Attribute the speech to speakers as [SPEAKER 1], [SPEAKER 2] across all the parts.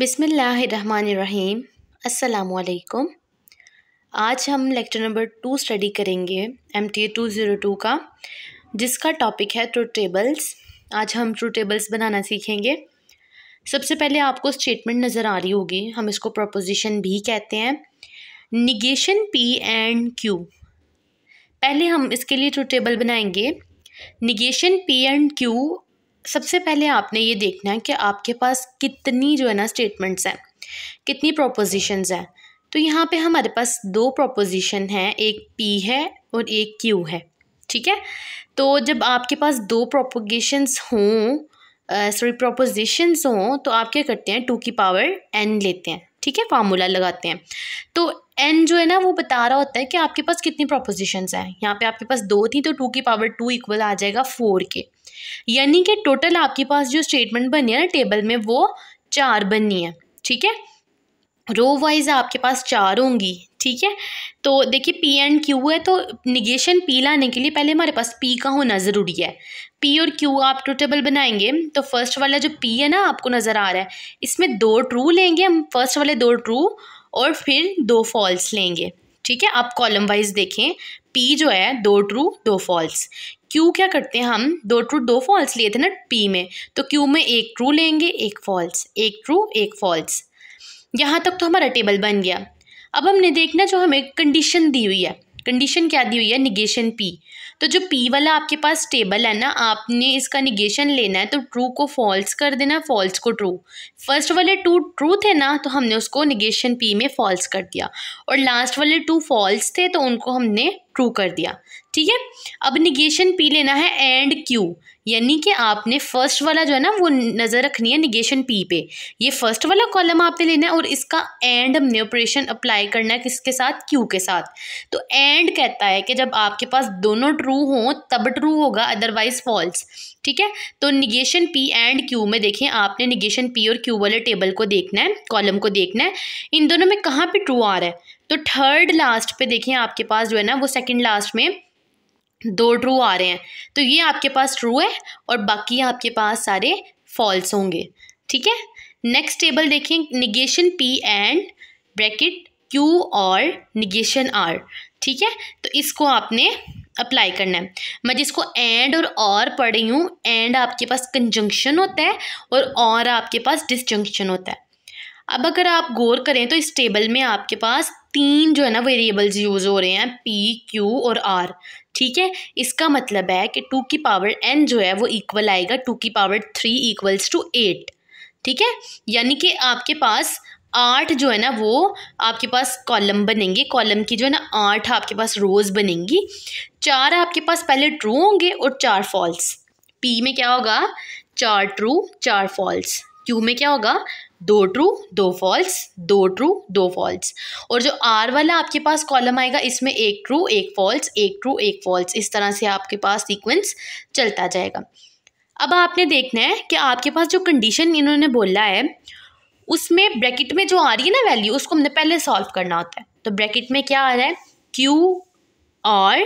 [SPEAKER 1] बिसमीम् अल्लाम आज हम लेक्चर नंबर टू स्टडी करेंगे M T A two zero two का जिसका टॉपिक है ट्रू टेबल्स आज हम ट्रू टेबल्स बनाना सीखेंगे सबसे पहले आपको स्टेटमेंट नज़र आ रही होगी हम इसको प्रपोजिशन भी कहते हैं निगेशन पी एंड क्यू पहले हम इसके लिए ट्रू टेबल बनाएंगे निगेशन पी एंड क्यू सबसे पहले आपने ये देखना है कि आपके पास कितनी जो है ना स्टेटमेंट्स हैं कितनी प्रोपोजिशंस हैं तो यहाँ पे हमारे पास दो प्रोपोजिशन हैं एक पी है और एक क्यू है ठीक है तो जब आपके पास दो प्रोपोगेशंस हों सॉरी प्रोपोजिशंस हों तो आप क्या करते हैं टू की पावर एन लेते हैं ठीक है फार्मूला लगाते हैं तो एन जो है ना वो बता रहा होता है कि आपके पास कितनी प्रोपोजिशंस हैं यहाँ पे आपके पास दो थी तो टू की पावर टू इक्वल आ जाएगा फोर के यानी कि टोटल आपके पास जो स्टेटमेंट बनी है ना टेबल में वो चार बननी है ठीक है रो वाइज आपके पास चार होंगी ठीक है तो देखिए पी एंड क्यू है तो निगेशन पी लाने के लिए पहले हमारे पास पी का होना ज़रूरी है पी और क्यू आप ट्रू टेबल बनाएंगे तो फर्स्ट वाला जो पी है ना आपको नज़र आ रहा है इसमें दो ट्रू लेंगे हम फर्स्ट वाले दो ट्रू और फिर दो फॉल्स लेंगे ठीक है आप कॉलम वाइज देखें पी जो है दो ट्रू दो फॉल्स क्यू क्या करते हैं हम दो ट्रू दो फॉल्स लिए थे ना पी में तो क्यू में एक ट्रू लेंगे एक फॉल्स एक ट्रू एक फॉल्स यहाँ तक तो हमारा टेबल बन गया अब हमने देखना जो हमें कंडीशन दी हुई है कंडीशन क्या दी हुई है निगेशन पी तो जो पी वाला आपके पास टेबल है ना आपने इसका निगेशन लेना है तो ट्रू को फॉल्स कर देना फॉल्स को ट्रू फर्स्ट वाले टू ट्रू थे ना तो हमने उसको निगेशन पी में फॉल्स कर दिया और लास्ट वाले टू फॉल्स थे तो उनको हमने ट्रू कर दिया ठीक है अब निगेशन पी लेना है एंड क्यू यानी कि आपने फर्स्ट वाला जो है ना वो नज़र रखनी है निगेशन पी पे ये फर्स्ट वाला कॉलम आपने लेना है और इसका एंड हमने ऑपरेशन अप्लाई करना है किसके साथ क्यू के साथ तो एंड कहता है कि जब आपके पास दोनों ट्रू हों तब ट्रू होगा अदरवाइज फॉल्स ठीक है तो निगेशन पी एंड क्यू में देखें आपने निगेशन पी और क्यू वाले टेबल को देखना है कॉलम को देखना है इन दोनों में कहाँ पर ट्रू आ रहा है तो थर्ड लास्ट पे देखिए आपके पास जो है ना वो सेकंड लास्ट में दो ट्रू आ रहे हैं तो ये आपके पास ट्रू है और बाकी आपके पास सारे फॉल्स होंगे ठीक है नेक्स्ट टेबल देखें negation P and bracket Q और निगेशन आर ठीक है तो इसको आपने अप्लाई करना है मैं जिसको एंड और और पढ़ रही हूँ एंड आपके पास कंजंक्शन होता है और और आपके पास डिसजंक्शन होता है अब अगर आप गौर करें तो इस टेबल में आपके पास तीन जो है ना वेरिएबल्स यूज़ हो रहे हैं पी क्यू और आर ठीक है इसका मतलब है कि टू की पावर एन जो है वो इक्वल आएगा टू की power three equals to eight ठीक है यानी कि आपके पास आठ जो है ना वो आपके पास कॉलम बनेंगे कॉलम की जो है ना आठ आपके पास रोज़ बनेंगी चार आपके पास पहले ट्रू होंगे और चार फॉल्स पी में क्या होगा चार ट्रू चार फॉल्स क्यू में क्या होगा दो ट्रू दो फॉल्स दो ट्रू दो फॉल्स और जो आर वाला आपके पास कॉलम आएगा इसमें एक ट्रू एक फॉल्स एक ट्रू एक फॉल्स इस तरह से आपके पास सीक्वेंस चलता जाएगा अब आपने देखना है कि आपके पास जो कंडीशन इन्होंने बोला है उसमें ब्रैकेट में जो आ रही है ना वैल्यू उसको हमने पहले सॉल्व करना होता है तो ब्रैकेट में क्या आ रहा है क्यू आर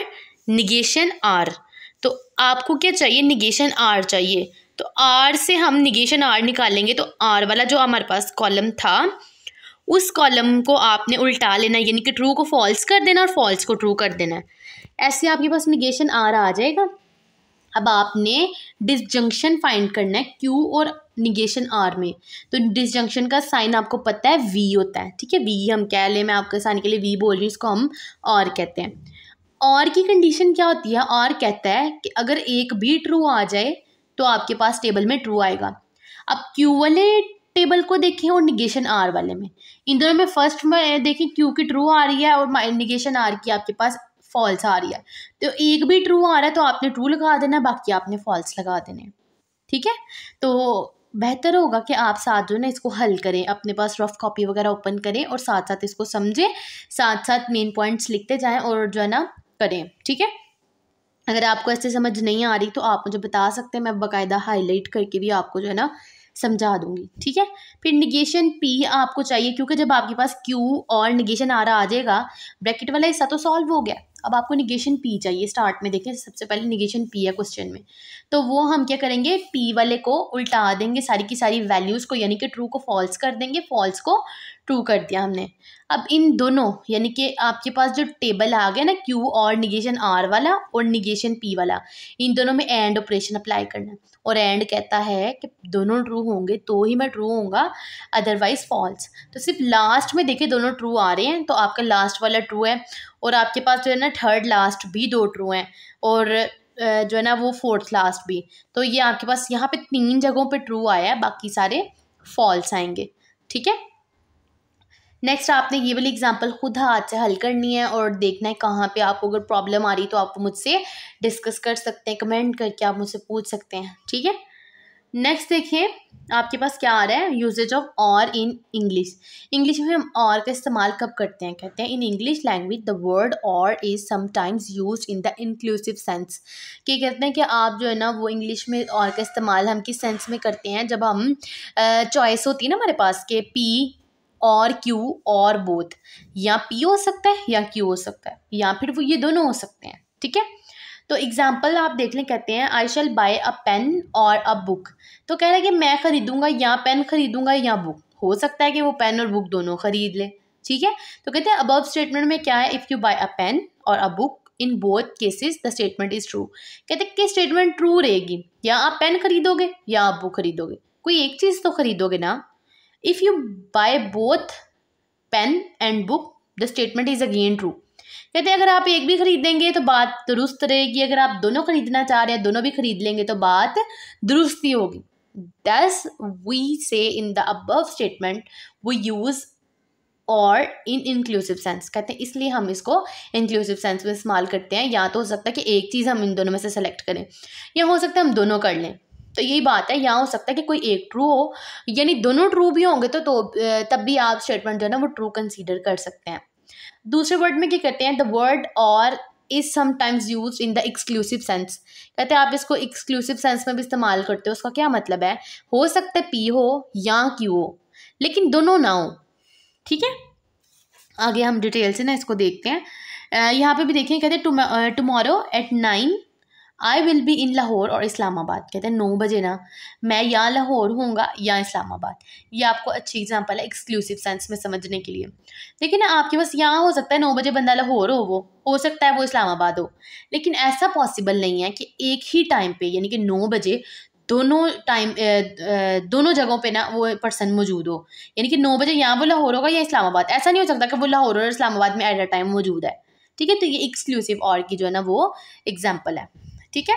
[SPEAKER 1] निगेशन आर तो आपको क्या चाहिए निगेशन आर चाहिए तो आर से हम निगेशन आर निकालेंगे तो आर वाला जो हमारे पास कॉलम था उस कॉलम को आपने उल्टा लेना यानी कि ट्रू को फॉल्स कर देना और फॉल्स को ट्रू कर देना ऐसे आपके पास निगेशन आर आ जाएगा अब आपने डिसजंक्शन फाइंड करना है क्यू और निगेशन आर में तो डिसजंक्शन का साइन आपको पता है वी होता है ठीक है वी हम कह लें मैं आपके साइन के लिए वी बोल रही हूँ इसको हम आर कहते हैं और की कंडीशन क्या होती है आर कहता है कि अगर एक भी ट्रू आ जाए तो आपके पास टेबल में ट्रू आएगा अब क्यू वाले टेबल को देखें और निगेशन आर वाले में इन दोनों में फर्स्ट में देखें क्यू की ट्रू आ रही है और निगेशन आर की आपके पास फॉल्स आ रही है तो एक भी ट्रू आ रहा है तो आपने ट्रू लगा देना बाकी आपने फॉल्स लगा देने ठीक है तो बेहतर होगा कि आप साथ जो ना इसको हल करें अपने पास रफ कॉपी वगैरह ओपन करें और साथ साथ इसको समझें साथ साथ मेन पॉइंट्स लिखते जाएं और जो है ना करें ठीक है अगर आपको ऐसे समझ नहीं आ रही तो आप मुझे बता सकते हैं मैं बाकायदा हाईलाइट करके भी आपको जो है ना समझा दूंगी ठीक है फिर निगेशन पी आपको चाहिए क्योंकि जब आपके पास क्यू और निगेशन आ रहा आ जाएगा ब्रैकेट वाला हिस्सा तो सॉल्व हो गया अब आपको निगेशन पी चाहिए स्टार्ट में देखें सबसे पहले निगेशन पी है क्वेश्चन में तो वो हम क्या करेंगे पी वाले को उल्टा देंगे सारी की सारी वैल्यूज़ को यानी कि ट्रू को फॉल्स कर देंगे फॉल्स को टू कर दिया हमने अब इन दोनों यानी कि आपके पास जो टेबल आ गया ना क्यू और निगेशन आर वाला और निगेशन पी वाला इन दोनों में एंड ऑपरेशन अप्लाई करना और एंड कहता है कि दोनों ट्रू होंगे तो ही मैं ट्रू होऊंगा अदरवाइज़ फॉल्स तो सिर्फ लास्ट में देखिए दोनों ट्रू आ रहे हैं तो आपका लास्ट वाला ट्रू है और आपके पास जो है ना थर्ड लास्ट भी दो ट्रू हैं और जो है ना वो फोर्थ लास्ट भी तो ये आपके पास यहाँ पे तीन जगहों पे ट्रू आया है बाकी सारे फॉल्स आएंगे ठीक है नेक्स्ट आपने ये वाली एग्जांपल खुद हाथ से हल करनी है और देखना है कहाँ पे आपको अगर प्रॉब्लम आ रही तो आप मुझसे डिस्कस कर सकते हैं कमेंट करके आप मुझसे पूछ सकते हैं ठीक है नेक्स्ट देखिए आपके पास क्या आ रहा है यूजेज ऑफ और इन इंग्लिश इंग्लिश में हम और का इस्तेमाल कब करते हैं कहते हैं in English language the word or is sometimes used in the inclusive sense कि कहते हैं कि आप जो है ना वो इंग्लिश में और का इस्तेमाल हम किस सेंस में करते हैं जब हम चॉइस होती है ना हमारे पास के पी और क्यू और बोथ या पी हो सकता है या क्यू हो सकता है या फिर वो ये दोनों हो सकते हैं ठीक है तो एग्जाम्पल आप देख लें कहते हैं आई शैल bye a pen or a book तो कह रहे हैं कि मैं खरीदूंगा या पेन खरीदूंगा या बुक हो सकता है कि वो पेन और बुक दोनों ख़रीद ले ठीक है तो कहते हैं अबव स्टेटमेंट में क्या है if you buy a pen or a book in both cases the statement is true कहते हैं कि स्टेटमेंट ट्रू रहेगी या आप पेन खरीदोगे या आप बुक खरीदोगे कोई एक चीज़ तो खरीदोगे ना if you buy both pen and book the statement is again true कहते हैं अगर आप एक भी खरीदेंगे तो बात दुरुस्त रहेगी अगर आप दोनों खरीदना चाह रहे हैं दोनों भी खरीद लेंगे तो बात दुरुस्त ही होगी thus we see in the above statement we use or in inclusive sense कहते हैं इसलिए हम इसको इंक्लूसिव सेंस में इस्तेमाल करते हैं या तो हो सकता है कि एक चीज़ हम इन दोनों में से सेलेक्ट करें या हो सकता है हम दोनों कर लें तो यही बात है यहाँ हो सकता है कि कोई एक ट्रू हो यानी दोनों ट्रू भी होंगे तो, तो तब भी आप स्टेटमेंट जो है ना वो ट्रू कंसीडर कर सकते हैं दूसरे वर्ड में क्या कहते हैं the word or is sometimes used in the exclusive sense कहते हैं आप इसको एक्सक्लूसिव सेंस में भी इस्तेमाल करते हो उसका क्या मतलब है हो सकता है पी हो या क्यू हो लेकिन दोनों ना हो ठीक है आगे हम डिटेल से ना इसको देखते हैं यहाँ पे भी देखें कहते हैं tomorrow at nine I will be in Lahore or Islamabad कहते हैं नौ बजे ना मैं या लाहौर होऊंगा या इस्लामाबाद ये आपको अच्छी एग्जांपल है एक्सक्लूसिव सेंस में समझने के लिए देखिए ना आपके पास यहाँ हो सकता है नौ बजे बंदा लाहौर हो वो हो सकता है वो इस्लामाबाद हो लेकिन ऐसा पॉसिबल नहीं है कि एक ही टाइम पे यानी कि नौ बजे दोनों टाइम दोनों जगहों पे ना वो पर्सन मौजूद हो यानी कि नौ बजे यहाँ वो लाहौर होगा या इस्लामाबाद ऐसा नहीं हो सकता कि वो लाहौर और इस्लामाबाद में एट अ टाइम मौजूद है ठीक है तो ये एक्सक्लूसिव और की जो है ना वो एग्जाम्पल है ठीक है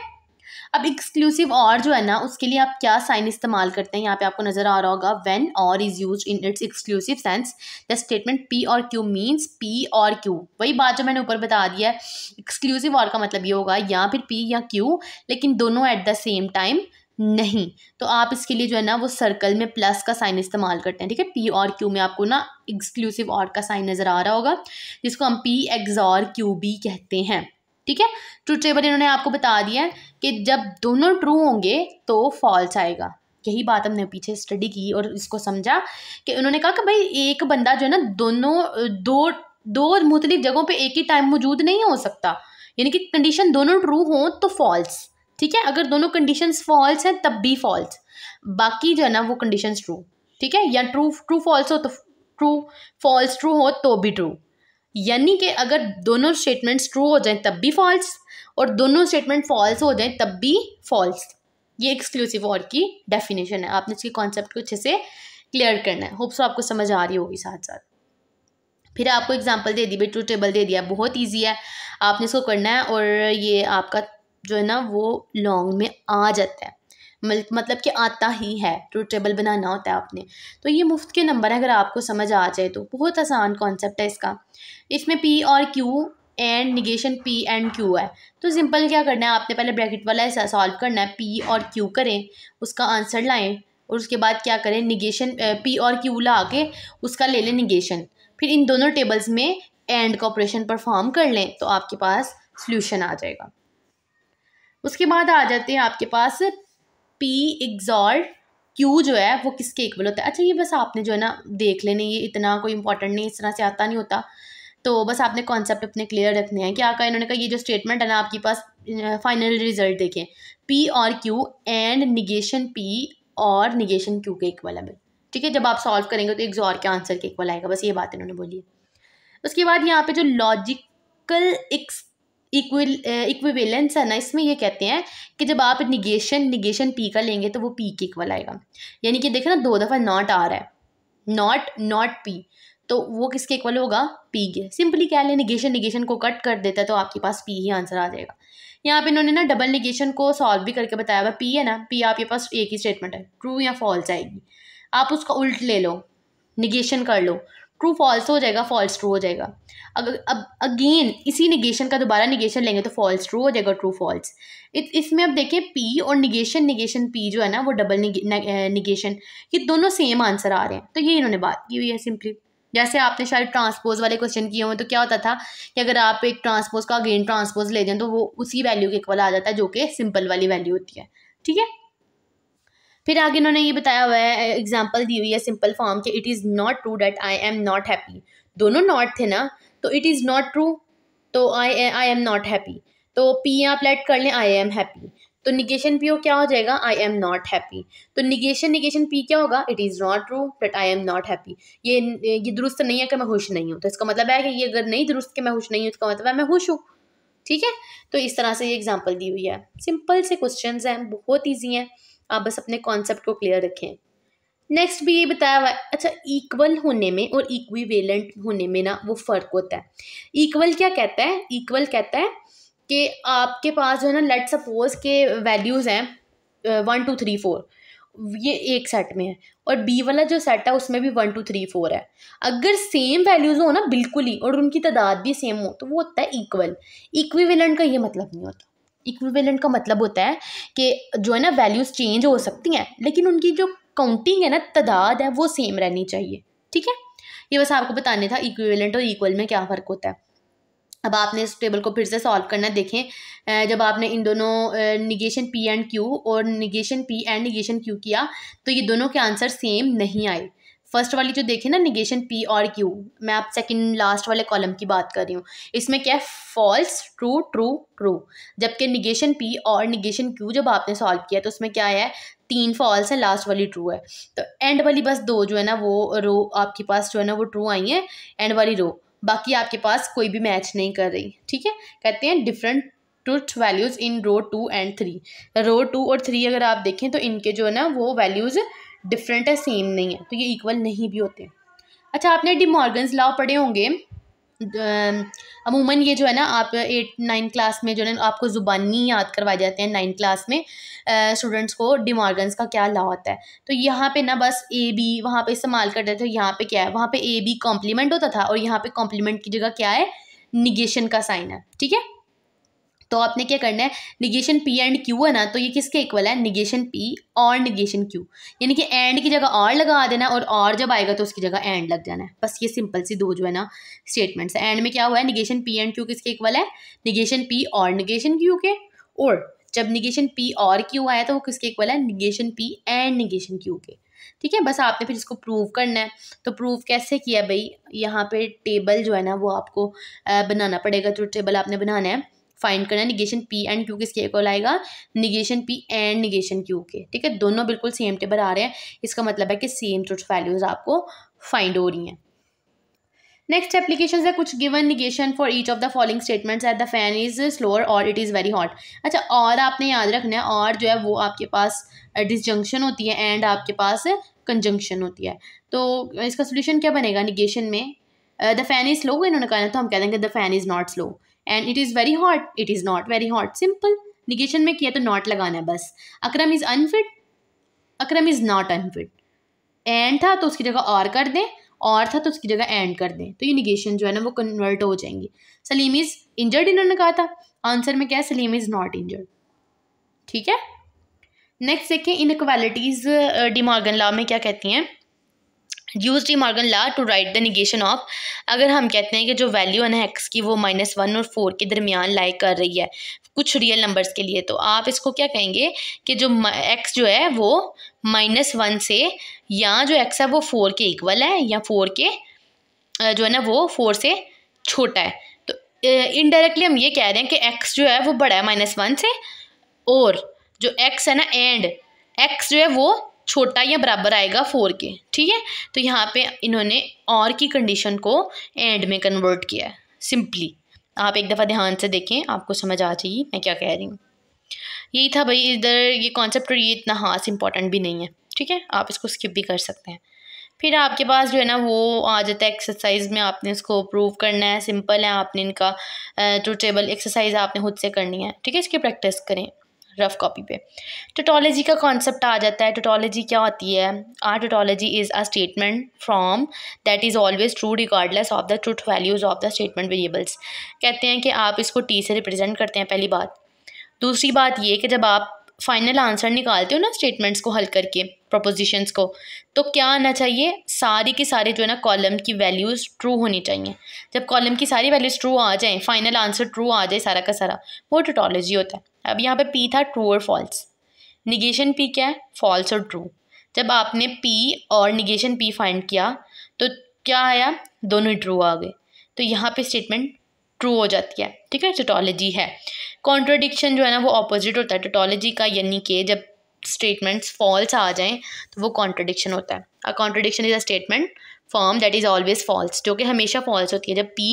[SPEAKER 1] अब एक्सक्लूसिव और जो है ना उसके लिए आप क्या साइन इस्तेमाल करते हैं यहाँ पे आपको नजर आ रहा होगा when or is used in its exclusive sense the statement P और क्यू मींस पी और क्यू वही बात जो मैंने ऊपर बता दिया है एक्सक्लूसिव और का मतलब ये होगा या फिर पी या क्यू लेकिन दोनों एट द सेम टाइम नहीं तो आप इसके लिए जो है ना वो सर्कल में प्लस का साइन इस्तेमाल करते हैं ठीक है पी और क्यू में आपको ना एक्सक्लूसिव और का साइन नज़र आ रहा होगा जिसको हम P X or Q B कहते हैं ठीक है ट्रू टेबल इन्होंने आपको बता दिया है कि जब दोनों ट्रू होंगे तो फॉल्स आएगा यही बात हमने पीछे स्टडी की और इसको समझा कि उन्होंने कहा कि भाई एक बंदा जो है ना दोनों दो दो मुख्तलिफ जगहों पे एक ही टाइम मौजूद नहीं हो सकता यानी कि कंडीशन दोनों ट्रू हों तो फॉल्स ठीक है अगर दोनों कंडीशन फॉल्स हैं तब भी फॉल्स बाकी जो है ना वो कंडीशन ट्रू ठीक है या ट्रू ट्रू फॉल्स हो तो ट्रू फॉल्स ट्रू हो तो भी ट्रू यानी कि अगर दोनों स्टेटमेंट्स ट्रू हो जाएं तब भी फॉल्स और दोनों स्टेटमेंट फॉल्स हो जाएं तब भी फॉल्स ये एक्सक्लूसिव और की डेफिनेशन है आपने इसके कॉन्सेप्ट को अच्छे से क्लियर करना है होप्स आपको समझ आ रही होगी साथ साथ फिर आपको एग्जांपल दे दी भाई ट्रू टेबल दे दिया बहुत इजी है आपने इसको करना है और ये आपका जो है ना वो लॉन्ग में आ जाता है मतलब कि आता ही है ट्रूथ टेबल बनाना होता है आपने तो ये मुफ्त के नंबर हैं अगर आपको समझ आ जाए तो बहुत आसान कॉन्सेप्ट है इसका इसमें पी और Q and negation P and Q है तो सिंपल क्या करना है आपने पहले ब्रैकेट वाला ऐसा सॉल्व करना है पी और क्यू करें उसका आंसर लाएँ और उसके बाद क्या करें निगेशन पी और क्यू ला के उसका ले लें निगेशन फिर इन दोनों टेबल्स में एंड का ऑपरेशन परफॉर्म कर लें तो आपके पास सोल्यूशन आ जाएगा उसके बाद आ जाते हैं आपके पास पी एग्जॉल्ट क्यू जो है वो किसके इक्वल होता है अच्छा ये बस आपने जो है ना देख लेने ये इतना कोई इंपॉर्टेंट नहीं इस तरह से आता नहीं होता तो बस आपने कॉन्सेप्ट अपने क्लियर रखने हैं क्या कहा इन्होंने कहा ये जो स्टेटमेंट है ना आपके पास फाइनल रिजल्ट देखें पी और क्यू एंड निगेशन पी और निगेशन क्यू के इक्वल है ठीक है जब आप सॉल्व करेंगे तो एग्जॉर के आंसर के इक्वल आएगा बस ये बात इन्होंने बोली है उसके बाद यहाँ पे जो लॉजिकल एक्स इक्विवेलेंस uh, है ना इसमें ये कहते हैं कि जब आप निगेशन निगेशन पी का लेंगे तो वो पी के इक्वल आएगा यानी कि देखे ना दो दफ़ा नॉट आ रहा है नॉट नॉट पी तो वो किसके इक्वल होगा पी के सिंपली कह लें निगेशन निगेशन को कट कर देता है तो आपके पास पी ही आंसर आ जाएगा यहाँ पे इन्होंने ना डबल निगेशन को सॉल्व भी करके बताया हुआ पी है ना पी आपके पास एक ही स्टेटमेंट है ट्रू या फॉल्स आएगी आप उसका उल्ट ले लो निगेशन कर लो ट्रू फॉल्स हो जाएगा फॉल्स ट्रू हो जाएगा अगर अब अगेन इसी निगेशन का दोबारा निगेशन लेंगे तो फॉल्स ट्रू हो जाएगा ट्रू फॉल्स इसमें अब देखें पी और निगेशन निगेशन पी जो है ना वो डबल निगेशन ये दोनों सेम आंसर आ रहे हैं तो ये इन्होंने बात की हुई है सिंपली जैसे आपने शायद ट्रांसपोज वाले क्वेश्चन किए हुए तो क्या होता था कि अगर आप एक ट्रांसपोज का अगेन ट्रांसपोज ले दें तो वो उसी वैल्यू के इक्वल आ जाता है जो कि सिंपल वाली वैल्यू होती है ठीक है फिर आगे इन्होंने ये बताया हुआ है एग्जाम्पल दी हुई है सिंपल फॉर्म के it is not true that I am not happy दोनों नॉट थे ना तो इट इज़ नॉट ट्रू तो I I am not happy तो पी आप लेट कर लें आई एम हैप्पी तो निगेशन पी ओ क्या हो जाएगा आई एम नॉट हैप्पी तो निगेशन निगेशन पी क्या होगा it is not true but I am not happy ये ये दुरुस्त नहीं है कि मैं खुश नहीं हूँ तो इसका मतलब है कि ये अगर नहीं दुरुस्त कि मैं खुश नहीं हूँ इसका मतलब है मैं खुश हूँ ठीक है तो इस तरह से ये एग्जाम्पल दी हुई है सिंपल से क्वेश्चन हैं बहुत ईजी हैं आप बस अपने कॉन्सेप्ट को क्लियर रखें नेक्स्ट भी ये बताया हुआ है अच्छा इक्वल होने में और इक्विवेलेंट होने में ना वो फ़र्क होता है इक्वल क्या कहता है इक्वल कहता है कि आपके पास जो है ना लेट सपोज के वैल्यूज़ हैं वन टू थ्री फोर ये एक सेट में है और बी वाला जो सेट है उसमें भी वन टू थ्री फोर है अगर सेम वैल्यूज़ हो ना बिल्कुल ही और उनकी तादाद भी सेम हो तो वो होता है इक्वल इक्विवेलेंट का ये मतलब नहीं होता इक्विवेलेंट का मतलब होता है कि जो है ना वैल्यूज़ चेंज हो सकती हैं लेकिन उनकी जो काउंटिंग है ना तादाद है वो सेम रहनी चाहिए ठीक है ये बस आपको बताने था इक्विवेलेंट और इक्वल में क्या फ़र्क होता है अब आपने इस टेबल को फिर से सॉल्व करना देखें जब आपने इन दोनों निगेशन पी एंड क्यू और negation P and negation Q किया तो ये दोनों के आंसर सेम नहीं आए फर्स्ट वाली जो देखे ना निगेशन पी और क्यू मैं आप सेकंड लास्ट वाले कॉलम की बात कर रही हूँ इसमें क्या है फॉल्स ट्रू ट्रू ट्रू जबकि निगेशन पी और निगेशन क्यू जब आपने सॉल्व किया तो उसमें क्या है तीन फॉल्स हैं लास्ट वाली ट्रू है तो एंड वाली बस दो जो है ना वो रो आपके पास जो है ना वो ट्रू आई है एंड वाली रो बाकी आपके पास कोई भी मैच नहीं कर रही ठीक है कहते हैं different truth values in row two and three row two और थ्री अगर आप देखें तो इनके जो है ना वो वैल्यूज़ डिफरेंट है सेम नहीं है तो ये इक्वल नहीं भी होते अच्छा आपने डिमॉर्गन्स लॉ पढ़े होंगे अमूमन ये जो है ना आप एट नाइन क्लास में जो है आपको ज़ुबानी याद करवाए जाते हैं नाइन क्लास में स्टूडेंट्स को डिमार्गन्स का क्या ला होता है तो यहाँ पे ना बस ए बी वहाँ पे इस्तेमाल करते थे यहाँ पे क्या है वहाँ पे ए बी कॉम्प्लीमेंट होता था और यहाँ पे कॉम्प्लीमेंट की जगह क्या है निगेशन का साइन है ठीक है तो आपने क्या करना है निगेशन पी एंड क्यू है ना तो ये किसके इक्वल है निगेशन पी और निगेशन क्यू यानी कि एंड की जगह और लगा देना और और जब आएगा तो उसकी जगह एंड लग जाना है बस ये सिंपल सी दो जो है ना स्टेटमेंट्स एंड में क्या हुआ है निगेशन पी एंड क्यू किसके इक्वल है निगेशन पी और निगेशन क्यू के और जब निगेशन पी और क्यू आया तो वो किसके इक्वल है negation P and negation Q के ठीक है बस आपने फिर इसको प्रूव करना है तो प्रूव कैसे किया भाई यहाँ पे टेबल जो है ना वो आपको बनाना पड़ेगा जो तो टेबल आपने बनाना है फाइंड करना है निगेशन पी एंड क्यू किसके इक्वल आएगा negation P and negation Q के ठीक है दोनों बिल्कुल सेम टेबल आ रहे हैं इसका मतलब है कि सेम टूट वैल्यूज आपको फाइंड हो रही हैं नेक्स्ट एप्लीकेशन है कुछ given negation for each of the following statements at the fan is slower or it is very hot अच्छा और आपने याद रखना है और जो है वो आपके पास डिसजंक्शन होती है एंड आपके पास कंजंक्शन होती है तो इसका सोल्यूशन क्या बनेगा निगेशन में द फैन इज़ स्लो इन्होंने कहा तो हम कह देंगे the fan is not slow and it is very hot it is not very hot simple negation में किया तो नॉट लगाना है बस Akram is unfit Akram is not unfit and था तो उसकी जगह और कर दें और था तो उसकी जगह एंड कर दें तो ये निगेशन जो है ना वो कन्वर्ट हो जाएंगी सलीम इज़ इंजर्ड इन्होंने कहा था आंसर में क्या है सलीम इज़ नॉट इंजर्ड ठीक है नेक्स्ट देखें इनक्वालिटीज़ डिमॉर्गन लॉ में क्या कहती हैं use De Morgan law to write the negation of अगर हम कहते हैं कि जो वैल्यू है ना एक्स की वो माइनस वन और फोर के दरमियान लाई कर रही है कुछ रियल नंबर्स के लिए तो आप इसको क्या कहेंगे कि जो एक्स जो है वो माइनस वन से या जो एक्स है वो फोर के इक्वल है या फोर के जो है ना वो फोर से छोटा है तो इनडायरेक्टली eh, हम ये कह रहे हैं कि एक्स जो है वो बड़ा है माइनस वन से और जो एक्स है ना एंड एक्स जो है वो छोटा या बराबर आएगा फोर के ठीक है तो यहाँ पे इन्होंने और की कंडीशन को एंड में कन्वर्ट किया है सिंपली आप एक दफ़ा ध्यान से देखें आपको समझ आ जाइए मैं क्या कह रही हूँ यही था भाई इधर ये कॉन्सेप्ट और ये इतना खास इंपॉर्टेंट भी नहीं है ठीक है आप इसको स्किप भी कर सकते हैं फिर आपके पास जो है ना वो आ जाता है एक्सरसाइज में आपने इसको प्रूव करना है सिंपल है आपने इनका टू टेबल एक्सरसाइज आपने खुद से करनी है ठीक है इसकी प्रैक्टिस करें रफ़ कॉपी पे टोटोलॉजी का कॉन्सेप्ट आ जाता है टोटोलॉजी क्या होती है or tautology is a statement from that is always true regardless of the truth values of the statement variables कहते हैं कि आप इसको टी से रिप्रेजेंट करते हैं पहली बात दूसरी बात ये कि जब आप फाइनल आंसर निकालते हो ना स्टेटमेंट्स को हल करके प्रपोजिशंस को तो क्या आना चाहिए सारी के सारे जो है ना कॉलम की वैल्यूज़ ट्रू होनी चाहिए जब कॉलम की सारी वैल्यूज़ ट्रू आ जाएँ फाइनल आंसर ट्रू आ जाए सारा का सारा वो टोटोलॉजी होता है अब यहाँ पर पी था ट्रू और फॉल्स निगेशन पी क्या है फॉल्स और ट्रू जब आपने पी और निगेशन पी फाइंड किया तो क्या आया दोनों ट्रू आ गए तो यहाँ पे स्टेटमेंट ट्रू हो जाती है ठीक है टोटोलॉजी है कॉन्ट्रोडिक्शन जो है ना वो अपोजिट होता है टोटोलॉजी का यानी कि जब स्टेटमेंट्स फॉल्स आ जाएं तो वो कॉन्ट्रोडिक्शन होता है a contradiction is a statement form that is always false जो कि हमेशा फॉल्स होती है जब पी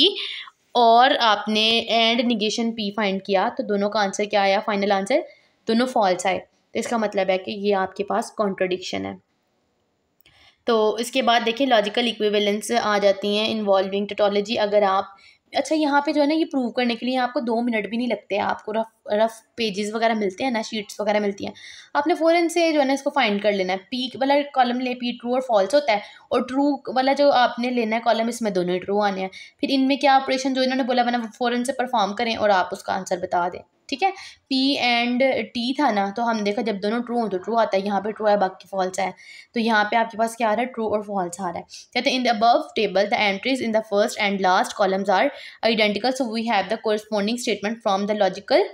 [SPEAKER 1] और आपने एंड निगेशन पी फाइंड किया तो दोनों का आंसर क्या आया फाइनल आंसर दोनों फॉल्स आए तो इसका मतलब है कि ये आपके पास कॉन्ट्रोडिक्शन है तो इसके बाद देखिए लॉजिकल इक्विवेलेंस आ जाती हैं इन्वॉल्विंग टोटोलॉजी अगर आप अच्छा यहाँ पे जो है ना ये प्रूव करने के लिए आपको दो मिनट भी नहीं लगते आपको रफ रफ पेजेस वगैरह मिलते हैं ना शीट्स वगैरह मिलती हैं आपने फ़ौरन से जो है ना इसको फाइंड कर लेना है पी वाला कॉलम ले पी ट्रू और फॉल्स होता है और ट्रू वाला जो आपने लेना है कॉलम इसमें दोनों ट्रू आने हैं फिर इनमें क्या ऑपरेशन जो इन्होंने बोला मैंने फ़ौरन से परफॉर्म करें और आप उसका आंसर बता दें ठीक है पी एंड टी था ना तो हम देखा जब दोनों ट्रू हों तो ट्रू आता है यहाँ पे ट्रू है बाकी फॉल्स है तो यहाँ पे आपके पास क्या आ रहा है ट्रू और फॉल्स आ रहा है कहते हैं in the above table the entries in the first and last columns are identical so we have the corresponding statement from the logical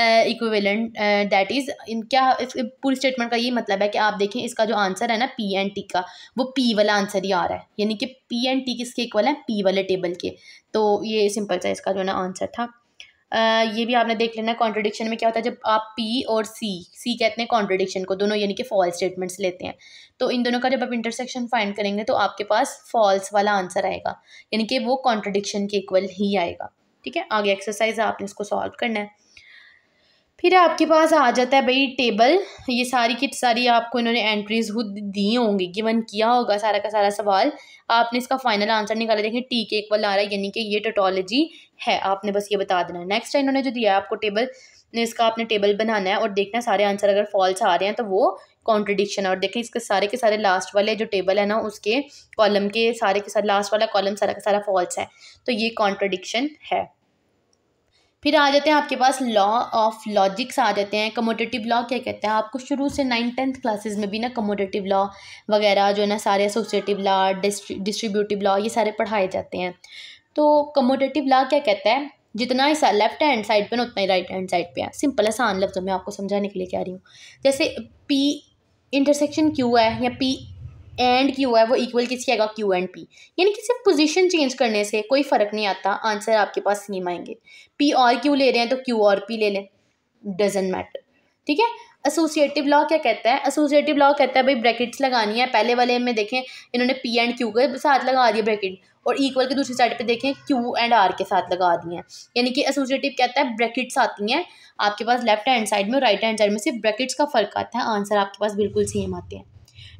[SPEAKER 1] equivalent that is in क्या इस पूरी स्टेटमेंट का ये मतलब है कि आप देखें इसका जो आंसर है ना पी एंड टी का वो पी वाला आंसर ही आ रहा है यानी कि पी एंड टी किसके इक्वल है पी वाले टेबल के तो ये सिंपल सा इसका जो है ना आंसर था ये भी आपने देख लेना कॉन्ट्रोडिक्शन में क्या होता है जब आप पी और सी सी कहते हैं कॉन्ट्रोडिक्शन को दोनों यानी कि फॉल्स स्टेटमेंट्स लेते हैं तो इन दोनों का जब आप इंटरसेक्शन फाइंड करेंगे तो आपके पास फॉल्स वाला आंसर आएगा यानी कि वो कॉन्ट्रोडिक्शन के इक्वल ही आएगा ठीक है आगे एक्सरसाइज है आपने इसको सॉल्व करना है फिर आपके पास आ जाता है भाई टेबल ये सारी की सारी आपको इन्होंने एंट्रीज खुद दी होंगी गिवन किया होगा सारा का सारा सवाल आपने इसका फाइनल आंसर निकाला देखिए टी के एक वाल आ रहा है यानी कि ये टोटोलॉजी है आपने बस ये बता देना है नेक्स्ट इन्होंने जो दिया है आपको टेबल इसका आपने टेबल बनाना है और देखना सारे आंसर अगर फॉल्स आ रहे हैं तो वो कॉन्ट्रडिक्शन है और देखें इसके सारे के सारे लास्ट वाले जो टेबल है ना उसके कॉलम के सारे के सारे लास्ट वाला कॉलम सारा का सारा फॉल्स है तो ये कॉन्ट्रडिक्शन है फिर आ जाते हैं आपके पास लॉ ऑफ लॉजिक्स आ जाते हैं कमोडेटिव लॉ क्या कहते हैं आपको शुरू से नाइन टेंथ क्लासेस में भी ना कमोडेटिव लॉ वगैरह जो है ना सारे एसोसिएटिव लॉ डिस्ट्रीब्यूटिव लॉ ये सारे पढ़ाए जाते हैं तो कमोडेटिव लॉ क्या कहता है जितना ही लेफ्ट हैंड साइड पर ना उतना ही राइट हैंड साइड पर है सिंपल आसान लफ्जों में आपको समझाने के लिए कह रही हूँ जैसे पी इंटरसेक्शन क्यू है या पी एंड क्यू है वो इक्वल किसके आएगा क्यू एंड पी यानी कि सिर्फ पोजीशन चेंज करने से कोई फ़र्क नहीं आता आंसर आपके पास सेम आएंगे पी और क्यू ले रहे हैं तो क्यू और पी ले लें डजेंट मैटर ठीक है एसोसिएटिव लॉ क्या कहता है एसोसिएटिव लॉ कहता है भाई ब्रैकेट्स लगानी है पहले वाले में देखें इन्होंने पी एंड क्यू के साथ लगा दिया ब्रैकेट और इक्वल के दूसरी साइड पे देखें क्यू एंड आर के साथ लगा दिए हैं यानी कि एसोसिएटिव कहता है ब्रैकेट्स आती हैं आपके पास लेफ्ट हैंड साइड में और राइट हैंड साइड में सिर्फ ब्रैकेट्स का फ़र्क आता है आंसर आपके पास बिल्कुल सेम आते हैं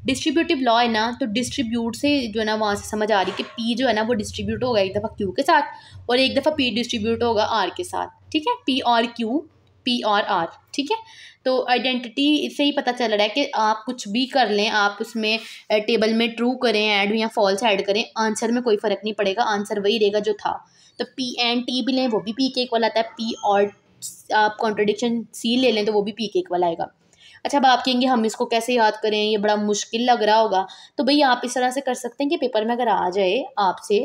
[SPEAKER 1] डिस्ट्रीब्यूटिव लॉ है ना तो डिस्ट्रीब्यूट से जो है ना वहाँ से समझ आ रही है कि पी जो है ना वो डिस्ट्रीब्यूट होगा एक दफ़ा क्यू के साथ और एक दफ़ा पी डिस्ट्रीब्यूट होगा आर के साथ ठीक है पी और क्यू पी और आर ठीक है तो आइडेंटिटी से ही पता चल रहा है कि आप कुछ भी कर लें आप उसमें टेबल में ट्रू करें ऐड या फॉल्स ऐड करें आंसर में कोई फ़र्क नहीं पड़ेगा आंसर वही रहेगा जो था तो पी एंड टी भी लें वो भी पी के इक्वल आता है पी और आप कॉन्ट्रोडिक्शन सी ले लें तो वो भी पी के इक्वल आएगा अच्छा अब आप कहेंगे हम इसको कैसे याद करें ये बड़ा मुश्किल लग रहा होगा तो भई आप इस तरह से कर सकते हैं कि पेपर में अगर आ जाए आपसे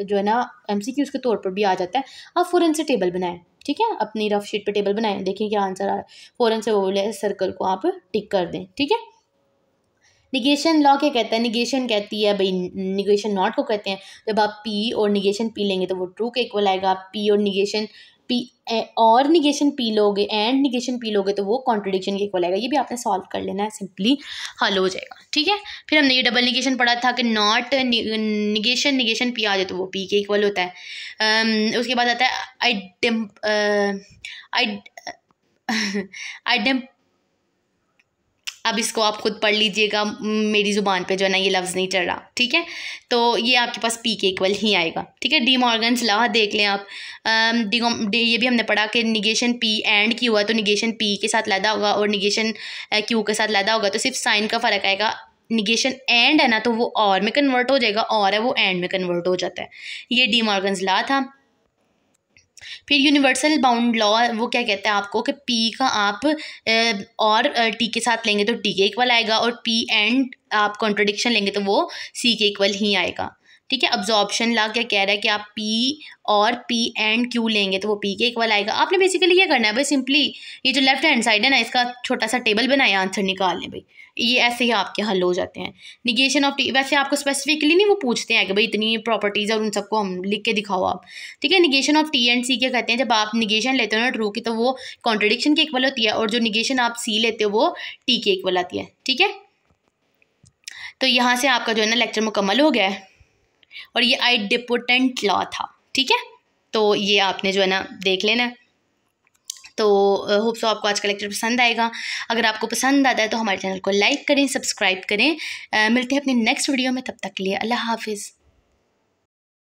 [SPEAKER 1] जो है ना एम सी क्यूज़ के तौर पर भी आ जाता है आप फ़ौरन से टेबल बनाएं ठीक है अपनी रफ शीट पे टेबल बनाएं देखें क्या आंसर आ रहा है फ़ौरन से वो सर्कल को आप टिक कर दें ठीक है निगेशन लॉ क्या कहता है निगेशन कहती है भाई निगेशन नॉट को कहते हैं जब आप पी और निगेशन पी लेंगे तो वो ट्रू के इक्वल आएगा पी और निगेशन पी और निगेशन पी लोगे एंड निगेशन पी लोगे तो वो कॉन्ट्रोडिक्शन के इक्वल आएगा ये भी आपने सॉल्व कर लेना है सिंपली हल हो जाएगा ठीक है फिर हमने ये डबल निगेशन पढ़ा था कि नॉट निगेशन निगेशन पी आ जाए तो वो पी के इक्वल होता है um, उसके बाद आता है आई आई आई डिम अब इसको आप खुद पढ़ लीजिएगा मेरी ज़ुबान पे जो है ना ये लफ्ज़ नहीं चल रहा ठीक है तो ये आपके पास पी के इक्वल ही आएगा ठीक है डी मॉर्गन लॉ देख लें आप डी ये भी हमने पढ़ा कि निगेशन पी एंड क्यू हुआ तो निगेशन पी के साथ लैदा होगा और निगेशन क्यू के साथ लैदा होगा तो सिर्फ साइन का फ़र्क आएगा निगेशन एंड है ना तो वो और में कन्वर्ट हो जाएगा और है वो एंड में कन्वर्ट हो जाता है ये डी मॉर्गन लॉ था फिर यूनिवर्सल बाउंड लॉ वो क्या कहता है आपको कि पी का आप और टी के साथ लेंगे तो टी के इक्वल आएगा और पी एंड आप कॉन्ट्रोडिक्शन लेंगे तो वो सी के इक्वल ही आएगा ठीक है अब्जॉर्प्शन ला क्या कह रहा है कि आप पी और पी एंड क्यू लेंगे तो वो पी के इक्वल आएगा आपने बेसिकली ये करना है भाई सिंपली ये जो लेफ्ट हैंड साइड है ना इसका छोटा सा टेबल बनाया आंसर निकाल लें भाई ये ऐसे ही आपके हल हो जाते हैं निगेशन ऑफ वैसे आपको स्पेसिफिकली नहीं वो पूछते हैं कि भाई इतनी प्रॉपर्टीज़ और उन सबको हम लिख के दिखाओ आप ठीक है negation of T and C क्या कहते हैं जब आप निगेशन लेते हो ना ट्रू की तो वो कॉन्ट्रडिक्शन के इक्वल होती है और जो निगेशन आप सी लेते हो वो टी के इक्वल आती है ठीक है तो यहाँ से आपका जो है ना लेक्चर मुकम्मल हो गया है और ये आई डिपोटेंट लॉ था ठीक है तो ये आपने जो है ना देख लेना तो होप सो आपको आज का लेक्चर पसंद आएगा अगर आपको पसंद आता है तो हमारे चैनल को लाइक करें सब्सक्राइब करें आ, मिलते हैं अपने नेक्स्ट वीडियो में तब तक के लिए अल्लाह हाफिज़